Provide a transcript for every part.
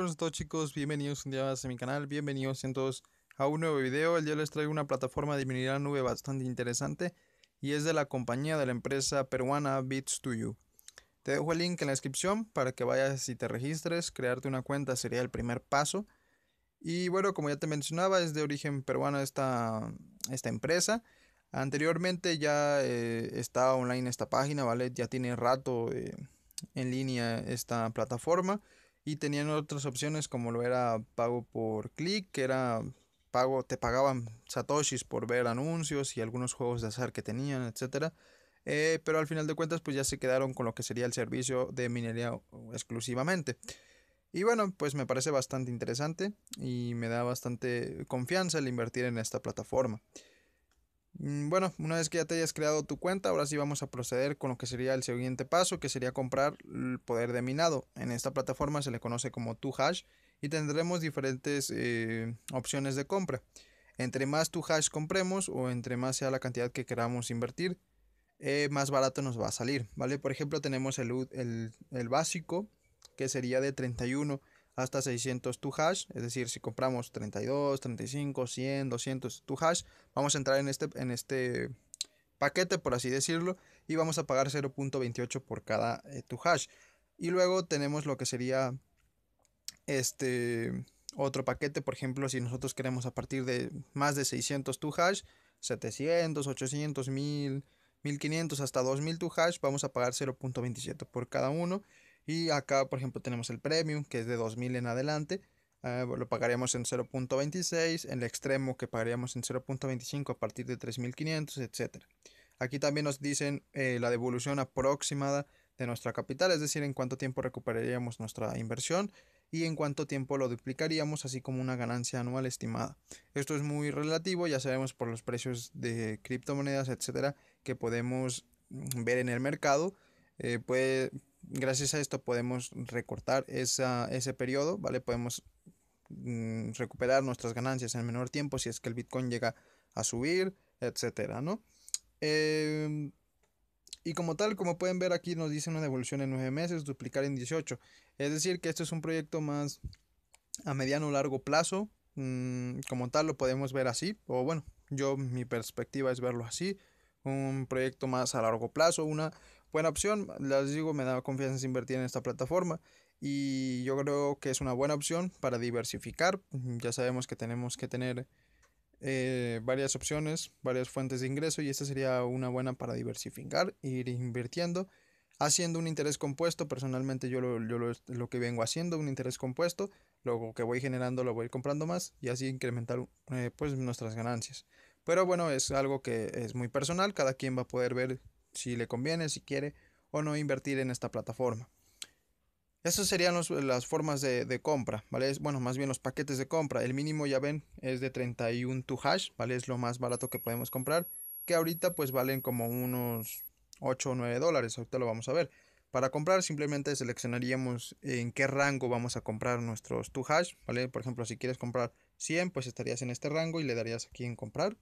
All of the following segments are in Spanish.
Hola a todos chicos, bienvenidos un día más a mi canal, bienvenidos a un nuevo video. El día les traigo una plataforma de minería nube bastante interesante y es de la compañía de la empresa peruana Bits2You. Te dejo el link en la descripción para que vayas y te registres, crearte una cuenta sería el primer paso. Y bueno, como ya te mencionaba, es de origen peruano esta, esta empresa. Anteriormente ya eh, estaba online esta página, ¿vale? Ya tiene rato eh, en línea esta plataforma y tenían otras opciones como lo era pago por clic, que era pago, te pagaban satoshis por ver anuncios y algunos juegos de azar que tenían, etcétera. Eh, pero al final de cuentas pues ya se quedaron con lo que sería el servicio de minería exclusivamente. Y bueno, pues me parece bastante interesante y me da bastante confianza el invertir en esta plataforma. Mm, bueno, una vez que ya te hayas creado tu cuenta, ahora sí vamos a proceder con lo que sería el siguiente paso, que sería comprar el poder de minado. En esta plataforma se le conoce como tu hash y tendremos diferentes eh, opciones de compra. Entre más tu hash compremos o entre más sea la cantidad que queramos invertir, eh, más barato nos va a salir, ¿vale? Por ejemplo, tenemos el, el, el básico, que sería de 31 hasta 600 tu hash, es decir, si compramos 32, 35, 100, 200 tu hash, vamos a entrar en este, en este paquete, por así decirlo, y vamos a pagar 0.28 por cada eh, hash. Y luego tenemos lo que sería este otro paquete, por ejemplo, si nosotros queremos a partir de más de 600 tu hash, 700, 800, 1000, 1500 hasta 2000 tu hash, vamos a pagar 0.27 por cada uno. Y acá, por ejemplo, tenemos el Premium, que es de 2000 en adelante. Eh, lo pagaríamos en 0.26, en el extremo que pagaríamos en 0.25 a partir de 3500, etc. Aquí también nos dicen eh, la devolución aproximada de nuestra capital, es decir, en cuánto tiempo recuperaríamos nuestra inversión y en cuánto tiempo lo duplicaríamos, así como una ganancia anual estimada. Esto es muy relativo, ya sabemos por los precios de criptomonedas, etcétera, que podemos mm, ver en el mercado. Eh, puede, gracias a esto podemos recortar ese periodo, ¿vale? Podemos mm, recuperar nuestras ganancias en menor tiempo si es que el Bitcoin llega a subir, etcétera, ¿no? Em, y como tal, como pueden ver aquí, nos dice una devolución en nueve meses, duplicar en 18. Es decir, que este es un proyecto más a mediano o largo plazo. Mm, como tal, lo podemos ver así. O bueno, yo mi perspectiva es verlo así. Un proyecto más a largo plazo, una buena opción. Les digo, me da confianza invertir en esta plataforma y yo creo que es una buena opción para diversificar. Ya sabemos que tenemos que tener eh, varias opciones, varias fuentes de ingreso y esta sería una buena para diversificar, ir invirtiendo, haciendo un interés compuesto. Personalmente yo, lo, que vengo haciendo, un interés compuesto, lo que voy generando lo voy comprando más y así incrementar eh, pues nuestras ganancias. Pero bueno, es algo que es muy personal, cada quien va a poder ver si le conviene, si quiere o no invertir en esta plataforma. Esas serían las formas de, compra, ¿vale? Bueno, más bien los paquetes de compra. El mínimo, ya ven, es de 31 to hash, ¿vale? Es lo más barato que podemos comprar, que ahorita pues valen como unos 8 o 9 dólares, ahorita lo vamos a ver. Para comprar simplemente seleccionaríamos en qué rango vamos a comprar nuestros to hash, ¿vale? Por ejemplo, si quieres comprar 100, pues estarías en este rango y le darías aquí en comprar.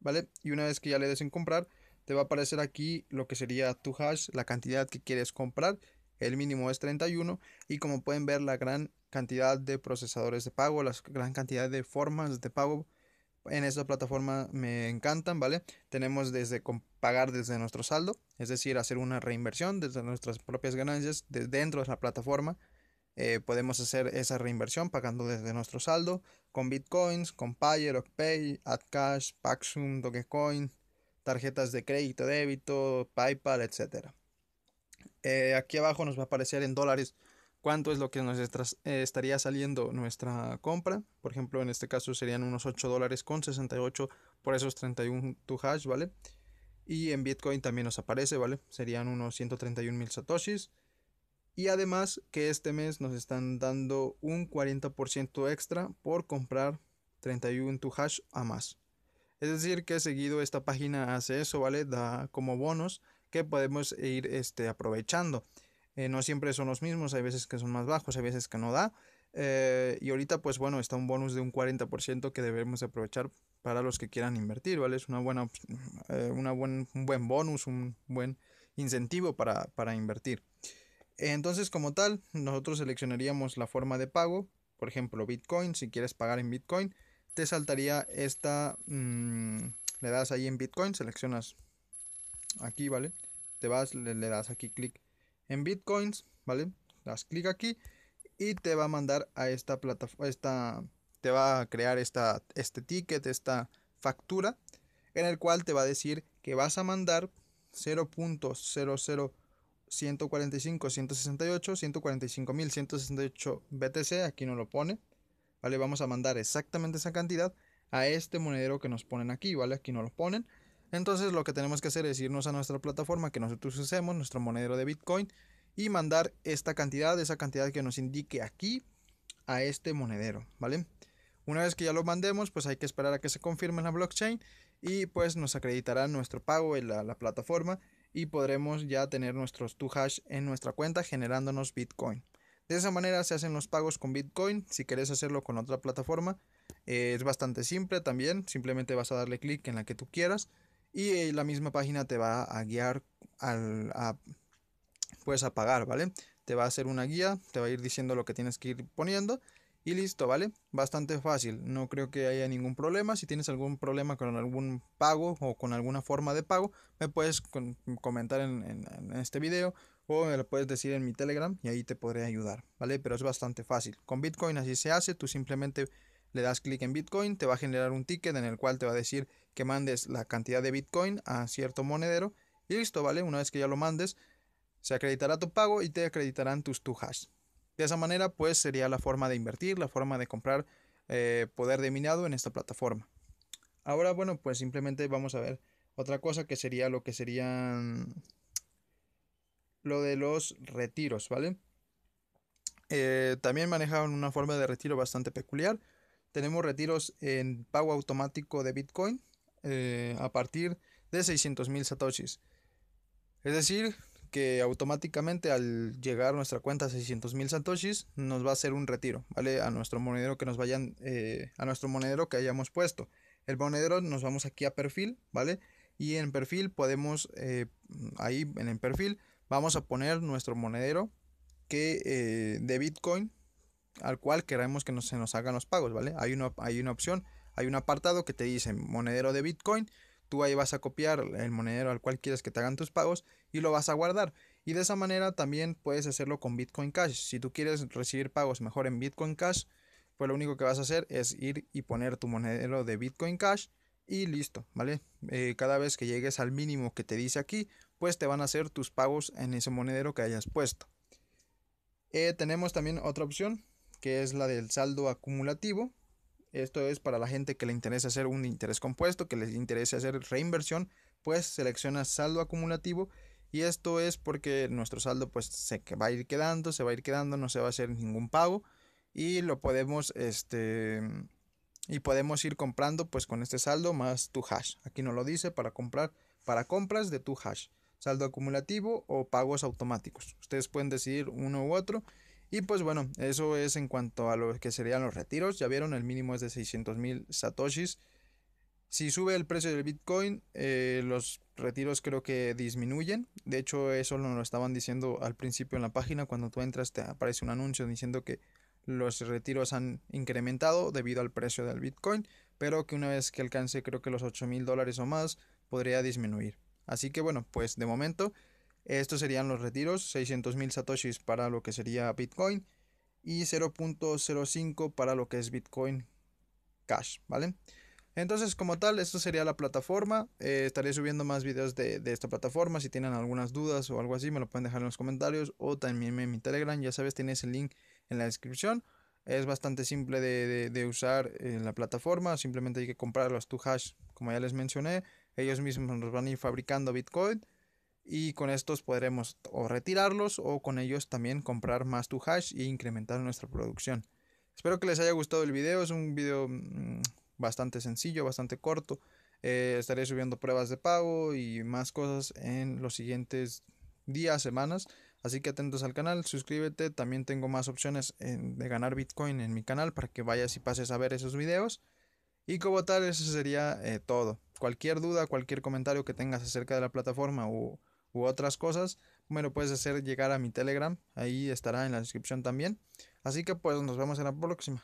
¿vale? Y una vez que ya le des en comprar, te va a aparecer aquí lo que sería tu hash, la cantidad que quieres comprar, el mínimo es 31 y como pueden ver la gran cantidad de procesadores de pago, la gran cantidad de formas de pago en esta plataforma me encantan, ¿vale? Tenemos desde pagar desde nuestro saldo, es decir, hacer una reinversión desde nuestras propias ganancias desde dentro de la plataforma. Eh, podemos hacer esa reinversión pagando desde nuestro saldo con bitcoins, con Payer, OkPay, AdCash, Paxum, Dogecoin, tarjetas de crédito, débito, PayPal, etc. Eh, aquí abajo nos va a aparecer en dólares cuánto es lo que nos eh, estaría saliendo nuestra compra. Por ejemplo, en este caso serían unos 8 dólares con 68 por esos 31 tu hash, ¿vale? Y en Bitcoin también nos aparece, ¿vale? Serían unos 131 mil satoshis. Y además que este mes nos están dando un 40% extra por comprar 31 tu hash a más. Es decir, que seguido esta página hace eso, ¿vale? Da como bonos que podemos ir este, aprovechando. Eh, no siempre son los mismos, hay veces que son más bajos, hay veces que no da. Eh, y ahorita, pues bueno, está un bonus de un 40% que debemos aprovechar para los que quieran invertir, ¿vale? Es una buena, eh, una un buen bonus, un buen incentivo para, para invertir. Entonces, como tal, nosotros seleccionaríamos la forma de pago, por ejemplo, Bitcoin, si quieres pagar en Bitcoin, te saltaría esta, mm, le das ahí en Bitcoin, seleccionas aquí, ¿vale? Te vas, le, das aquí clic en Bitcoins, ¿vale? Das clic aquí y te va a mandar a esta plataforma, esta, te va a crear esta, este ticket, esta factura, en el cual te va a decir que vas a mandar 0.00 145, 168, 145.168 BTC, aquí no lo pone, ¿vale? Vamos a mandar exactamente esa cantidad a este monedero que nos ponen aquí, ¿vale? Aquí no lo ponen. Entonces lo que tenemos que hacer es irnos a nuestra plataforma que nosotros hacemos, nuestro monedero de Bitcoin, y mandar esta cantidad, esa cantidad que nos indique aquí, a este monedero, ¿vale? Una vez que ya lo mandemos, pues hay que esperar a que se confirme en la blockchain y pues nos acreditará nuestro pago en la plataforma y podremos ya tener nuestros 2 hash en nuestra cuenta generándonos Bitcoin. De esa manera se hacen los pagos con Bitcoin. Si quieres hacerlo con otra plataforma, eh, es bastante simple también. Simplemente vas a darle clic en la que tú quieras y eh, la misma página te va a guiar al, a, pues a pagar, ¿vale? Te va a hacer una guía, te va a ir diciendo lo que tienes que ir poniendo y listo, ¿vale? Bastante fácil, no creo que haya ningún problema. Si tienes algún problema con algún pago o con alguna forma de pago, me puedes comentar en, este video o me lo puedes decir en mi Telegram y ahí te podré ayudar, ¿vale? Pero es bastante fácil. Con Bitcoin así se hace, tú simplemente le das clic en Bitcoin, te va a generar un ticket en el cual te va a decir que mandes la cantidad de Bitcoin a cierto monedero y listo, ¿vale? Una vez que ya lo mandes, se acreditará tu pago y te acreditarán tus tu hash. De esa manera, pues sería la forma de invertir, la forma de comprar eh, poder de minado en esta plataforma. Ahora, bueno, pues simplemente vamos a ver otra cosa que sería lo que serían lo de los retiros, ¿vale? Eh, también manejan una forma de retiro bastante peculiar. Tenemos retiros en pago automático de Bitcoin eh, a partir de 600.000 satoshis. Es decir, que automáticamente al llegar nuestra cuenta a 600 mil satoshis nos va a hacer un retiro, ¿vale? A nuestro monedero que nos vayan, eh, a nuestro monedero que hayamos puesto. El monedero nos vamos aquí a perfil, ¿vale? Y en perfil podemos, eh, ahí en el perfil, vamos a poner nuestro monedero que eh, de Bitcoin al cual queremos que nos, se nos hagan los pagos, ¿vale? Hay una, hay una opción, hay un apartado que te dice monedero de Bitcoin Tú ahí vas a copiar el monedero al cual quieres que te hagan tus pagos y lo vas a guardar. Y de esa manera también puedes hacerlo con Bitcoin Cash. Si tú quieres recibir pagos mejor en Bitcoin Cash, pues lo único que vas a hacer es ir y poner tu monedero de Bitcoin Cash y listo, ¿vale? Eh, cada vez que llegues al mínimo que te dice aquí, pues te van a hacer tus pagos en ese monedero que hayas puesto. Eh, tenemos también otra opción, que es la del saldo acumulativo, esto es para la gente que le interesa hacer un interés compuesto, que les interese hacer reinversión, pues selecciona saldo acumulativo y esto es porque nuestro saldo pues se va a ir quedando, se va a ir quedando, no se va a hacer ningún pago y lo podemos este y podemos ir comprando pues con este saldo más tu hash. Aquí no lo dice para comprar para compras de tu hash, saldo acumulativo o pagos automáticos. Ustedes pueden decidir uno u otro. Y pues bueno, eso es en cuanto a lo que serían los retiros. Ya vieron, el mínimo es de 600 mil satoshis. Si sube el precio del Bitcoin, eh, los retiros creo que disminuyen. De hecho, eso nos lo estaban diciendo al principio en la página. Cuando tú entras te aparece un anuncio diciendo que los retiros han incrementado debido al precio del Bitcoin, pero que una vez que alcance creo que los 8 mil dólares o más podría disminuir. Así que bueno, pues de momento estos serían los retiros, 600.000 satoshis para lo que sería Bitcoin y 0.05 para lo que es Bitcoin Cash, ¿vale? Entonces, como tal, esto sería la plataforma. Eh, estaré subiendo más videos de, esta plataforma. Si tienen algunas dudas o algo así, me lo pueden dejar en los comentarios o también en mi Telegram. Ya sabes, tienes el link en la descripción. Es bastante simple de, usar en la plataforma. Simplemente hay que comprar los 2 hash, como ya les mencioné. Ellos mismos nos van a ir fabricando Bitcoin y con estos podremos o retirarlos o con ellos también comprar más tu hash y e incrementar nuestra producción. Espero que les haya gustado el video, es un video mm, bastante sencillo, bastante corto. Eh, estaré subiendo pruebas de pago y más cosas en los siguientes días, semanas. Así que atentos al canal, suscríbete, también tengo más opciones eh, de ganar Bitcoin en mi canal para que vayas y pases a ver esos videos. Y como tal, eso sería eh, todo. Cualquier duda, cualquier comentario que tengas acerca de la plataforma o otras cosas, bueno puedes hacer llegar a mi Telegram, ahí estará en la descripción también. Así que pues nos vemos en la próxima.